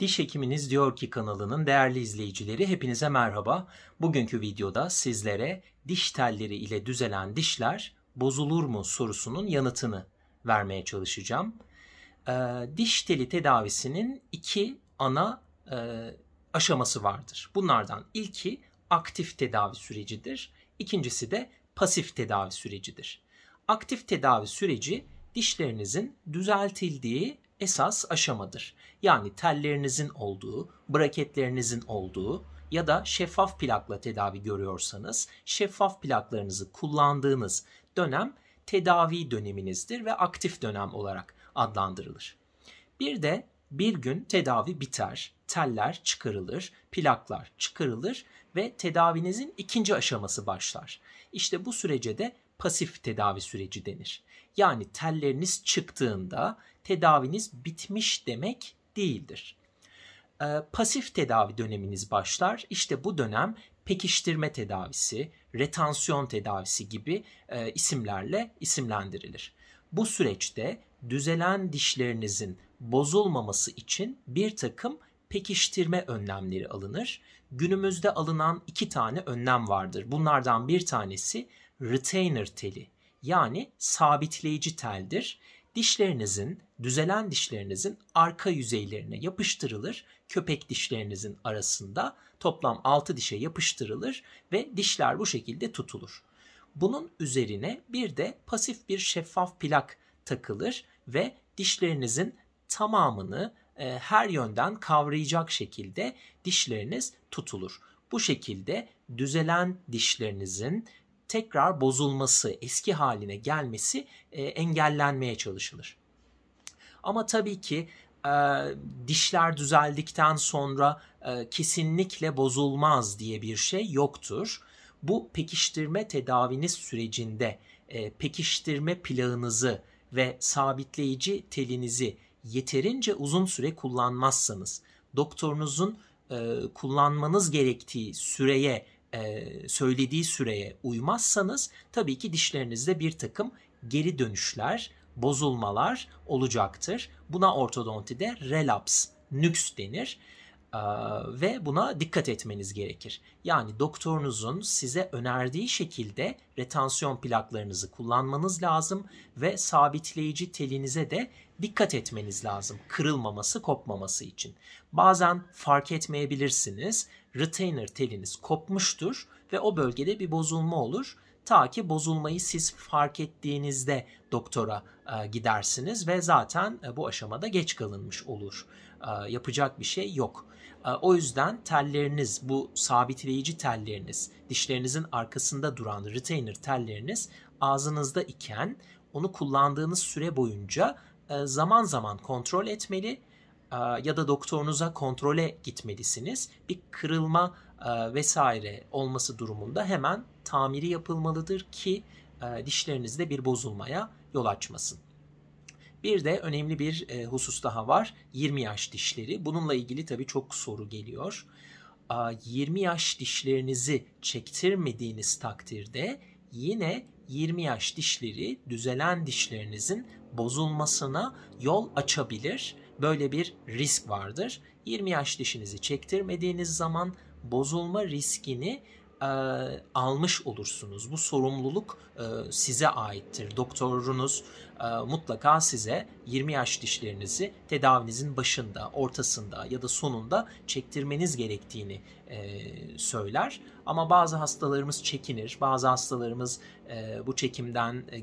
Diş Hekiminiz Diyor Ki kanalının değerli izleyicileri hepinize merhaba. Bugünkü videoda sizlere diş telleri ile düzelen dişler bozulur mu sorusunun yanıtını vermeye çalışacağım. Ee, diş teli tedavisinin iki ana e, aşaması vardır. Bunlardan ilki aktif tedavi sürecidir. İkincisi de pasif tedavi sürecidir. Aktif tedavi süreci dişlerinizin düzeltildiği esas aşamadır. Yani tellerinizin olduğu, braketlerinizin olduğu ya da şeffaf plakla tedavi görüyorsanız şeffaf plaklarınızı kullandığınız dönem tedavi döneminizdir ve aktif dönem olarak adlandırılır. Bir de bir gün tedavi biter, teller çıkarılır, plaklar çıkarılır ve tedavinizin ikinci aşaması başlar. İşte bu sürece de pasif tedavi süreci denir. Yani telleriniz çıktığında tedaviniz bitmiş demek değildir. E, pasif tedavi döneminiz başlar. İşte bu dönem pekiştirme tedavisi, retansiyon tedavisi gibi e, isimlerle isimlendirilir. Bu süreçte düzelen dişlerinizin bozulmaması için bir takım pekiştirme önlemleri alınır. Günümüzde alınan iki tane önlem vardır. Bunlardan bir tanesi retainer teli yani sabitleyici teldir. Dişlerinizin, düzelen dişlerinizin arka yüzeylerine yapıştırılır. Köpek dişlerinizin arasında toplam 6 dişe yapıştırılır ve dişler bu şekilde tutulur. Bunun üzerine bir de pasif bir şeffaf plak takılır ve dişlerinizin tamamını e, her yönden kavrayacak şekilde dişleriniz tutulur. Bu şekilde düzelen dişlerinizin tekrar bozulması, eski haline gelmesi e, engellenmeye çalışılır. Ama tabii ki e, dişler düzeldikten sonra e, kesinlikle bozulmaz diye bir şey yoktur. Bu pekiştirme tedaviniz sürecinde e, pekiştirme plağınızı ve sabitleyici telinizi yeterince uzun süre kullanmazsanız doktorunuzun e, kullanmanız gerektiği süreye e, söylediği süreye uymazsanız tabii ki dişlerinizde bir takım geri dönüşler, bozulmalar olacaktır. Buna ortodontide relaps, nüks denir e, ve buna dikkat etmeniz gerekir. Yani doktorunuzun size önerdiği şekilde retansiyon plaklarınızı kullanmanız lazım ve sabitleyici telinize de dikkat etmeniz lazım kırılmaması, kopmaması için. Bazen fark etmeyebilirsiniz. Retainer teliniz kopmuştur ve o bölgede bir bozulma olur. Ta ki bozulmayı siz fark ettiğinizde doktora e, gidersiniz ve zaten e, bu aşamada geç kalınmış olur. E, yapacak bir şey yok. E, o yüzden telleriniz, bu sabitleyici telleriniz, dişlerinizin arkasında duran retainer telleriniz ağzınızda iken onu kullandığınız süre boyunca e, zaman zaman kontrol etmeli e, ya da doktorunuza kontrole gitmelisiniz. Bir kırılma e, vesaire olması durumunda hemen tamiri yapılmalıdır ki dişlerinizde bir bozulmaya yol açmasın. Bir de önemli bir husus daha var. 20 yaş dişleri. Bununla ilgili tabii çok soru geliyor. 20 yaş dişlerinizi çektirmediğiniz takdirde yine 20 yaş dişleri düzelen dişlerinizin bozulmasına yol açabilir. Böyle bir risk vardır. 20 yaş dişinizi çektirmediğiniz zaman bozulma riskini e, almış olursunuz. Bu sorumluluk e, size aittir. Doktorunuz e, mutlaka size 20 yaş dişlerinizi tedavinizin başında, ortasında ya da sonunda çektirmeniz gerektiğini e, söyler. Ama bazı hastalarımız çekinir, bazı hastalarımız e, bu çekimden, e,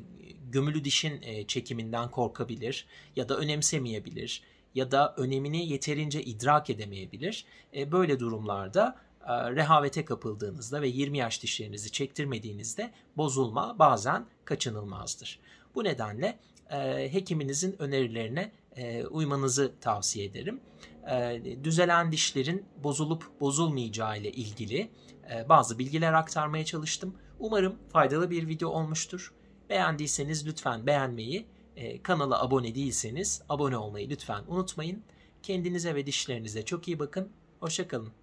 gömülü dişin e, çekiminden korkabilir ya da önemsemeyebilir ya da önemini yeterince idrak edemeyebilir. E, böyle durumlarda e, rehavete kapıldığınızda ve 20 yaş dişlerinizi çektirmediğinizde bozulma bazen kaçınılmazdır. Bu nedenle e, hekiminizin önerilerine e, uymanızı tavsiye ederim. Düzelen dişlerin bozulup bozulmayacağı ile ilgili bazı bilgiler aktarmaya çalıştım. Umarım faydalı bir video olmuştur. Beğendiyseniz lütfen beğenmeyi, kanala abone değilseniz abone olmayı lütfen unutmayın. Kendinize ve dişlerinize çok iyi bakın. Hoşçakalın.